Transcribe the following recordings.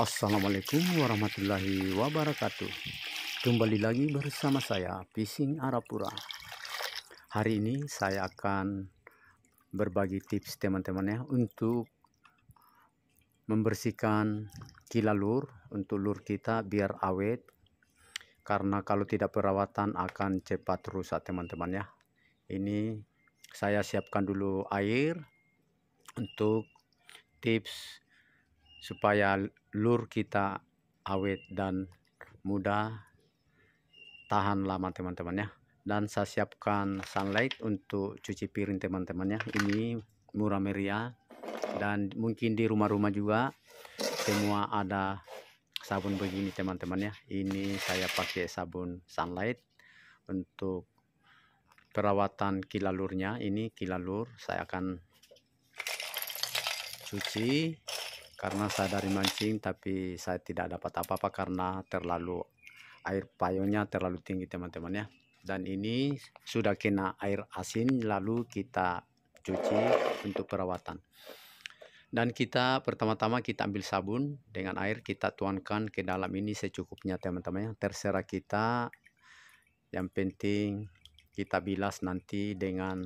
Assalamualaikum warahmatullahi wabarakatuh Kembali lagi bersama saya pising Arapura Hari ini saya akan berbagi tips teman-teman ya Untuk membersihkan kilalur untuk lur kita biar awet Karena kalau tidak perawatan akan cepat rusak teman-teman ya Ini saya siapkan dulu air untuk tips supaya lur kita awet dan mudah tahan lama teman-teman ya dan saya siapkan sunlight untuk cuci piring teman-temannya ini murah meriah dan mungkin di rumah-rumah juga semua ada sabun begini teman-teman ya ini saya pakai sabun sunlight untuk perawatan kilalurnya ini kilalur saya akan cuci karena saya dari mancing tapi saya tidak dapat apa-apa karena terlalu air payungnya terlalu tinggi teman-teman ya dan ini sudah kena air asin lalu kita cuci untuk perawatan dan kita pertama-tama kita ambil sabun dengan air kita tuangkan ke dalam ini secukupnya teman-teman ya terserah kita yang penting kita bilas nanti dengan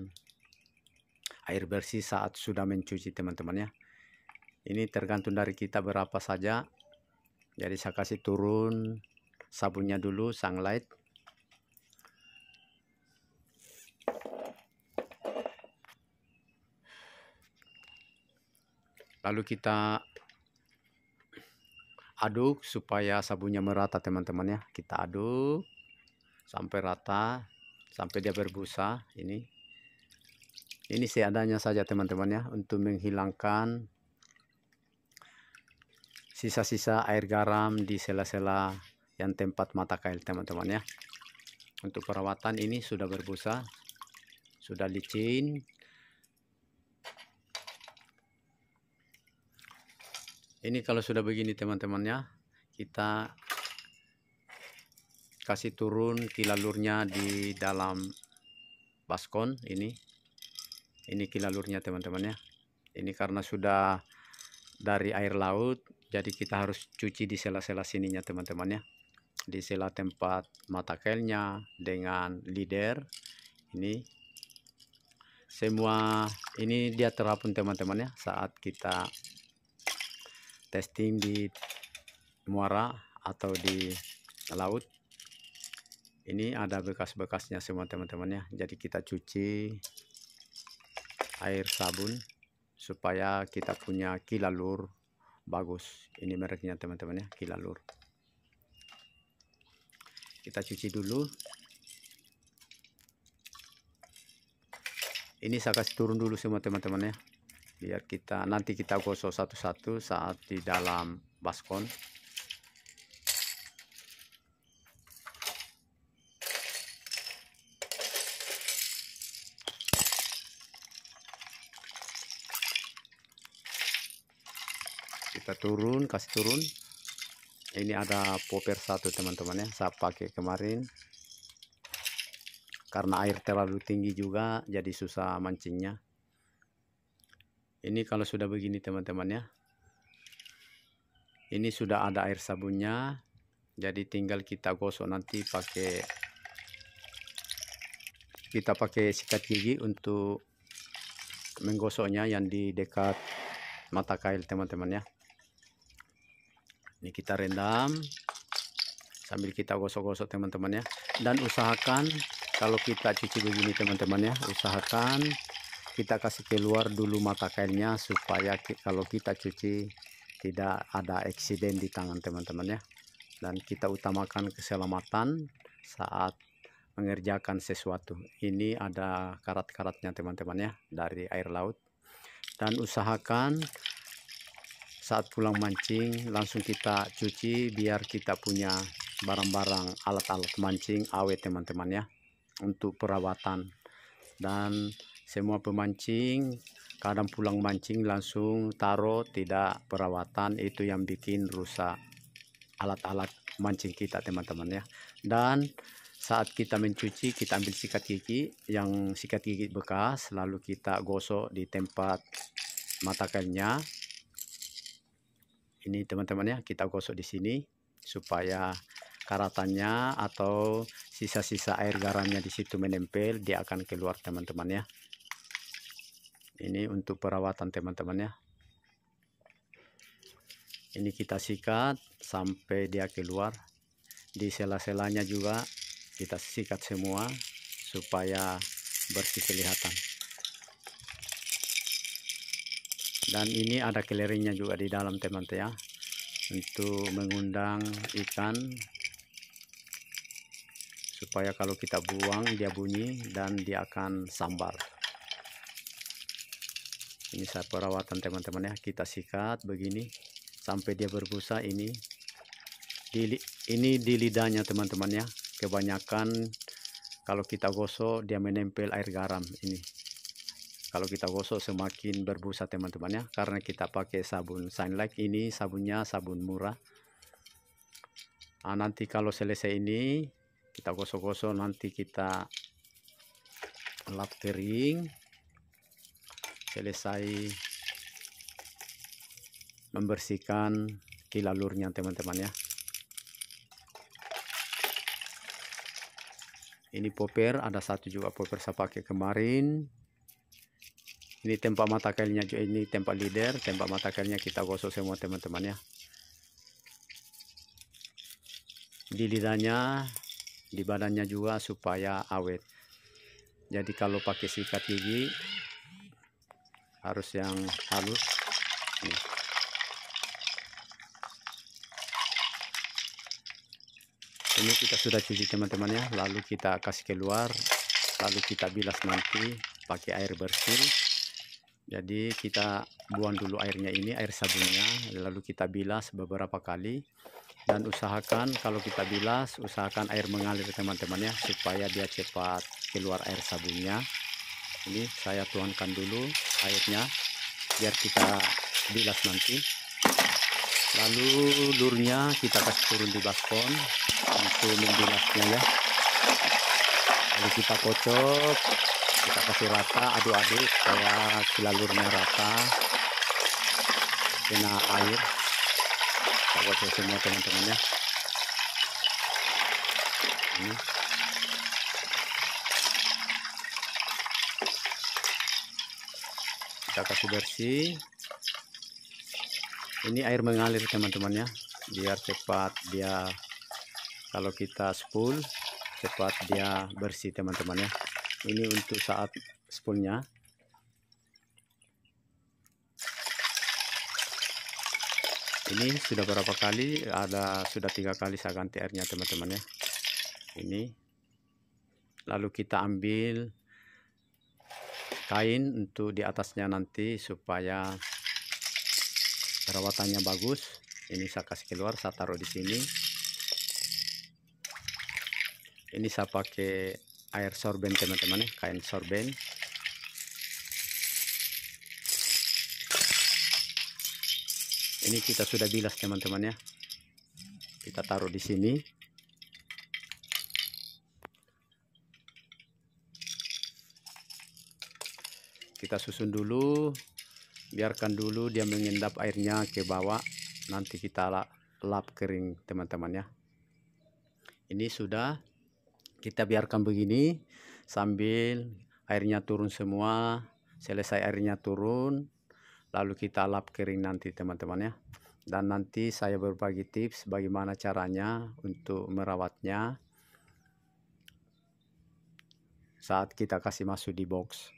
air bersih saat sudah mencuci teman-teman ya ini tergantung dari kita berapa saja jadi saya kasih turun sabunnya dulu sunlight lalu kita aduk supaya sabunnya merata teman-teman ya kita aduk sampai rata sampai dia berbusa ini ini seadanya saja teman-teman ya untuk menghilangkan sisa-sisa air garam di sela-sela yang tempat mata kail teman-teman ya untuk perawatan ini sudah berbusa sudah licin ini kalau sudah begini teman-temannya kita kasih turun kilalurnya di dalam baskon ini ini kilalurnya teman-teman ya ini karena sudah dari air laut jadi kita harus cuci di sela-sela sininya teman-teman ya di sela tempat mata kailnya dengan leader ini semua ini dia terapun teman-teman ya saat kita testing di muara atau di laut ini ada bekas-bekasnya semua teman-teman ya jadi kita cuci air sabun supaya kita punya kilalur bagus ini mereknya teman-teman ya kilalur kita cuci dulu ini saya kasih turun dulu semua teman-teman ya biar kita nanti kita gosok satu-satu saat di dalam baskon kita turun kasih turun ini ada popper satu teman-teman ya saya pakai kemarin karena air terlalu tinggi juga jadi susah mancingnya ini kalau sudah begini teman-teman ya ini sudah ada air sabunnya jadi tinggal kita gosok nanti pakai kita pakai sikat gigi untuk menggosoknya yang di dekat mata kail teman-teman ya ini kita rendam sambil kita gosok-gosok teman-teman ya dan usahakan kalau kita cuci begini teman-teman ya usahakan kita kasih keluar dulu mata kailnya supaya kalau kita cuci tidak ada eksiden di tangan teman-teman ya dan kita utamakan keselamatan saat mengerjakan sesuatu ini ada karat-karatnya teman-teman ya dari air laut dan usahakan saat pulang mancing langsung kita cuci biar kita punya barang-barang alat-alat mancing awet teman-teman ya untuk perawatan dan semua pemancing kadang pulang mancing langsung taruh tidak perawatan itu yang bikin rusak alat-alat mancing kita teman-teman ya dan saat kita mencuci kita ambil sikat gigi yang sikat gigi bekas lalu kita gosok di tempat mata kainnya ini teman-teman ya kita gosok di sini supaya karatannya atau sisa-sisa air garamnya di situ menempel dia akan keluar teman-teman ya ini untuk perawatan teman-teman ya ini kita sikat sampai dia keluar di sela-selanya juga kita sikat semua supaya bersih kelihatan dan ini ada kelerinya juga di dalam teman-teman ya untuk mengundang ikan supaya kalau kita buang dia bunyi dan dia akan sambar ini saya perawatan teman-teman ya kita sikat begini sampai dia berbusa ini di, ini di lidahnya teman-teman ya kebanyakan kalau kita gosok dia menempel air garam ini kalau kita gosok semakin berbusa teman temannya karena kita pakai sabun sunlight ini sabunnya sabun murah nah, nanti kalau selesai ini kita gosok-gosok nanti kita lap kering selesai membersihkan kilalurnya teman-teman ya ini popper ada satu juga popper saya pakai kemarin ini tempat mata kailnya ini tempat leader tempat mata kailnya kita gosok semua teman-teman ya di lidahnya di badannya juga supaya awet jadi kalau pakai sikat gigi harus yang halus ini. ini kita sudah cuci teman-teman ya lalu kita kasih keluar lalu kita bilas nanti pakai air bersih jadi kita buang dulu airnya ini, air sabunnya, lalu kita bilas beberapa kali. Dan usahakan kalau kita bilas, usahakan air mengalir teman-teman ya, supaya dia cepat keluar air sabunnya. Ini saya tuangkan dulu airnya, biar kita bilas nanti. Lalu lurnya kita kasih turun di baskom untuk membilasnya ya. Lalu kita kocok kita kasih rata aduk-aduk supaya selalurnya rata kena air kita buat semua teman-teman ya ini kita kasih bersih ini air mengalir teman-teman ya biar cepat dia kalau kita spool cepat dia bersih teman-teman ya ini untuk saat spoonnya. ini sudah berapa kali ada sudah tiga kali saya ganti airnya teman-teman ya ini lalu kita ambil kain untuk di atasnya nanti supaya perawatannya bagus ini saya kasih keluar saya taruh di sini ini saya pakai air sorben teman-teman ya kain sorben ini kita sudah bilas teman-teman ya kita taruh di sini kita susun dulu biarkan dulu dia mengendap airnya ke bawah nanti kita lap, kering teman-teman ya ini sudah kita biarkan begini sambil airnya turun semua selesai airnya turun lalu kita lap kering nanti teman-teman ya dan nanti saya berbagi tips bagaimana caranya untuk merawatnya saat kita kasih masuk di box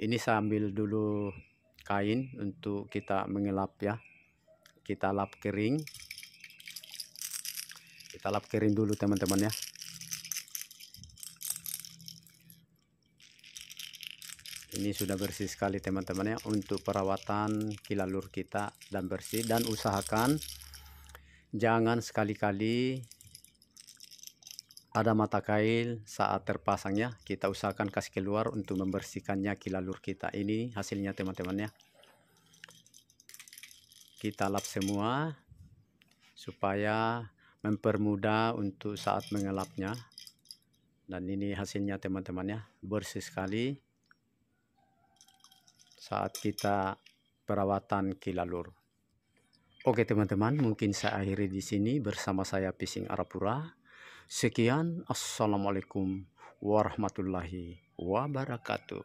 ini sambil dulu kain untuk kita mengelap ya kita lap kering kita lap kering dulu teman-teman ya ini sudah bersih sekali teman-teman ya untuk perawatan kilalur kita dan bersih dan usahakan jangan sekali-kali ada mata kail saat terpasangnya kita usahakan kasih keluar untuk membersihkannya kilalur kita ini hasilnya teman-teman ya kita lap semua supaya mempermudah untuk saat mengelapnya dan ini hasilnya teman-teman ya bersih sekali saat kita perawatan kilalur Oke teman-teman mungkin saya akhiri di sini bersama saya Pising Arapura sekian assalamualaikum warahmatullahi wabarakatuh